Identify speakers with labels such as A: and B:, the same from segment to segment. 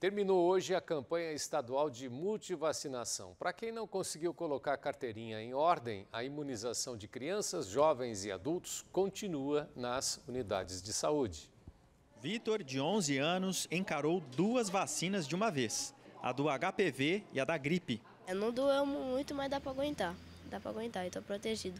A: Terminou hoje a campanha estadual de multivacinação. Para quem não conseguiu colocar a carteirinha em ordem, a imunização de crianças, jovens e adultos continua nas unidades de saúde. Vitor, de 11 anos, encarou duas vacinas de uma vez: a do HPV e a da gripe.
B: Eu não doeu muito, mas dá para aguentar. Dá para aguentar, estou protegido.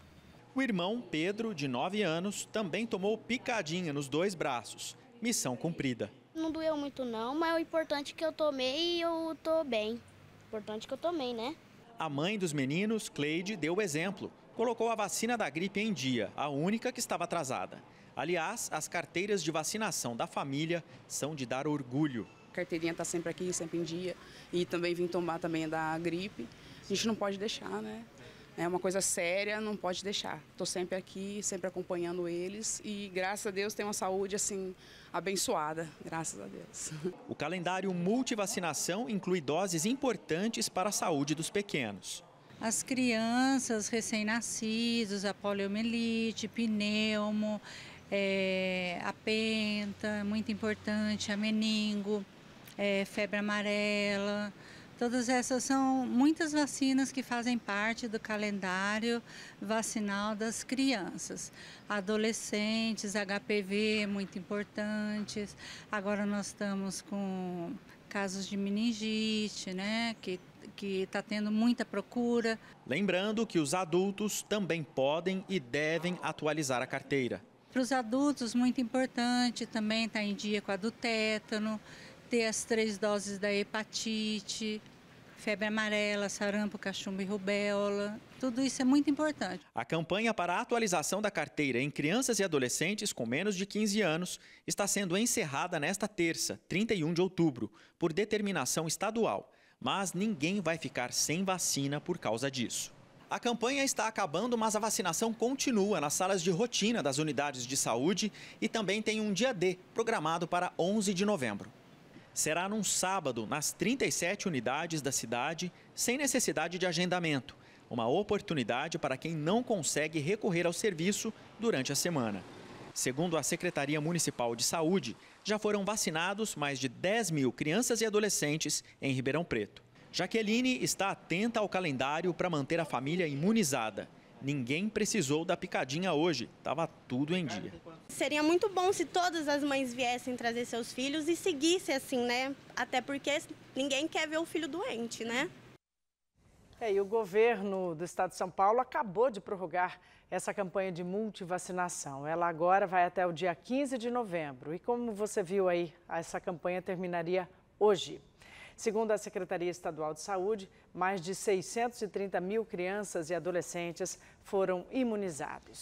A: O irmão, Pedro, de 9 anos, também tomou picadinha nos dois braços. Missão cumprida não doeu muito não, mas o importante é que eu tomei e eu tô bem. O importante é que eu tomei, né? A mãe dos meninos, Cleide, deu o exemplo. Colocou a vacina da gripe em dia, a única que estava atrasada. Aliás, as carteiras de vacinação da família são de dar orgulho. A carteirinha está sempre aqui, sempre em dia. E também vim tomar também da gripe. A gente não pode deixar, né? É uma coisa séria, não pode deixar. Estou sempre aqui, sempre acompanhando eles e graças a Deus tenho uma saúde assim abençoada, graças a Deus. O calendário multivacinação inclui doses importantes para a saúde dos pequenos.
B: As crianças recém-nascidos, a poliomielite, pneumo, é, a penta, muito importante, a meningo, é, febre amarela, Todas essas são muitas vacinas que fazem parte do calendário vacinal das crianças. Adolescentes, HPV, muito importantes. Agora nós estamos com casos de meningite, né, que que está tendo muita procura.
A: Lembrando que os adultos também podem e devem atualizar a carteira.
B: Para os adultos, muito importante também estar tá em dia com a do tétano, ter as três doses da hepatite, febre amarela, sarampo, cachumba e rubéola. Tudo isso é muito importante.
A: A campanha para a atualização da carteira em crianças e adolescentes com menos de 15 anos está sendo encerrada nesta terça, 31 de outubro, por determinação estadual. Mas ninguém vai ficar sem vacina por causa disso. A campanha está acabando, mas a vacinação continua nas salas de rotina das unidades de saúde e também tem um dia D programado para 11 de novembro será num sábado nas 37 unidades da cidade, sem necessidade de agendamento. Uma oportunidade para quem não consegue recorrer ao serviço durante a semana. Segundo a Secretaria Municipal de Saúde, já foram vacinados mais de 10 mil crianças e adolescentes em Ribeirão Preto. Jaqueline está atenta ao calendário para manter a família imunizada. Ninguém precisou da picadinha hoje, estava tudo em dia.
B: Seria muito bom se todas as mães viessem trazer seus filhos e seguissem assim, né? Até porque ninguém quer ver o filho doente, né? É, e o
A: governo do estado de São Paulo acabou de prorrogar essa campanha de multivacinação. Ela agora vai até o dia 15 de novembro. E como você viu aí, essa campanha terminaria hoje. Segundo a Secretaria Estadual de Saúde, mais de 630 mil crianças e adolescentes foram imunizados.